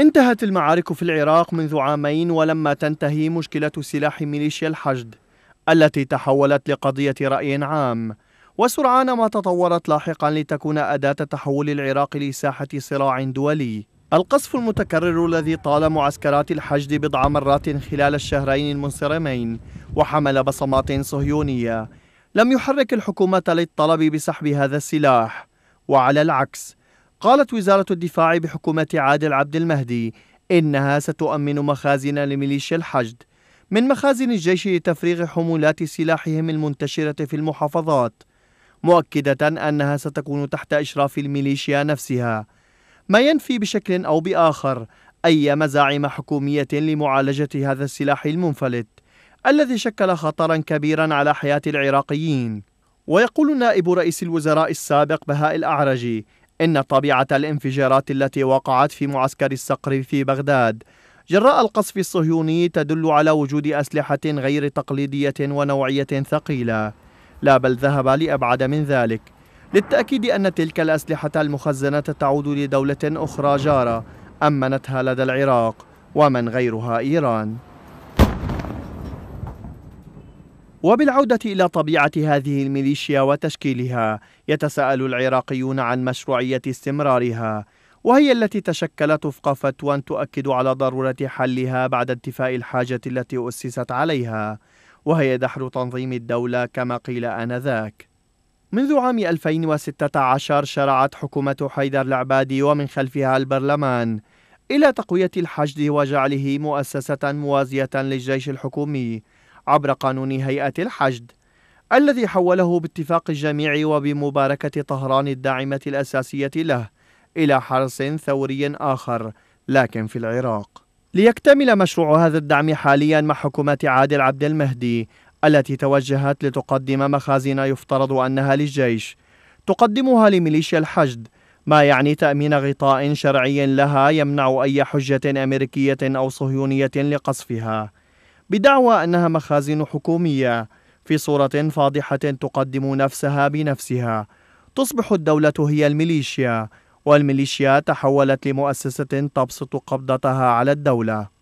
انتهت المعارك في العراق منذ عامين ولما تنتهي مشكلة سلاح ميليشيا الحشد التي تحولت لقضية رأي عام وسرعان ما تطورت لاحقا لتكون أداة تحول العراق لساحة صراع دولي القصف المتكرر الذي طال معسكرات الحشد بضع مرات خلال الشهرين المنصرمين وحمل بصمات صهيونية لم يحرك الحكومة للطلب بسحب هذا السلاح وعلى العكس قالت وزارة الدفاع بحكومة عادل عبد المهدي إنها ستؤمن مخازن لميليشيا الحشد من مخازن الجيش لتفريغ حمولات سلاحهم المنتشرة في المحافظات مؤكدة أنها ستكون تحت إشراف الميليشيا نفسها ما ينفي بشكل أو بآخر أي مزاعم حكومية لمعالجة هذا السلاح المنفلت الذي شكل خطرا كبيرا على حياة العراقيين ويقول نائب رئيس الوزراء السابق بهاء الأعرجي إن طبيعة الانفجارات التي وقعت في معسكر الصقر في بغداد جراء القصف الصهيوني تدل على وجود أسلحة غير تقليدية ونوعية ثقيلة لا بل ذهب لأبعد من ذلك للتأكيد أن تلك الأسلحة المخزنة تعود لدولة أخرى جارة أمنتها لدى العراق ومن غيرها إيران وبالعودة إلى طبيعة هذه الميليشيا وتشكيلها يتساءل العراقيون عن مشروعية استمرارها وهي التي تشكلت وفق فتوى تؤكد على ضرورة حلها بعد انتفاء الحاجة التي أسست عليها وهي دحر تنظيم الدولة كما قيل آنذاك منذ عام 2016 شرعت حكومة حيدر العبادي ومن خلفها البرلمان إلى تقوية الحشد وجعله مؤسسة موازية للجيش الحكومي عبر قانون هيئة الحشد الذي حوله باتفاق الجميع وبمباركة طهران الداعمة الأساسية له إلى حرس ثوري آخر لكن في العراق ليكتمل مشروع هذا الدعم حاليا مع حكومة عادل عبد المهدي التي توجهت لتقدم مخازن يفترض أنها للجيش تقدمها لميليشيا الحشد ما يعني تأمين غطاء شرعي لها يمنع أي حجة أمريكية أو صهيونية لقصفها بدعوى أنها مخازن حكومية في صورة فاضحة تقدم نفسها بنفسها تصبح الدولة هي الميليشيا والميليشيا تحولت لمؤسسة تبسط قبضتها على الدولة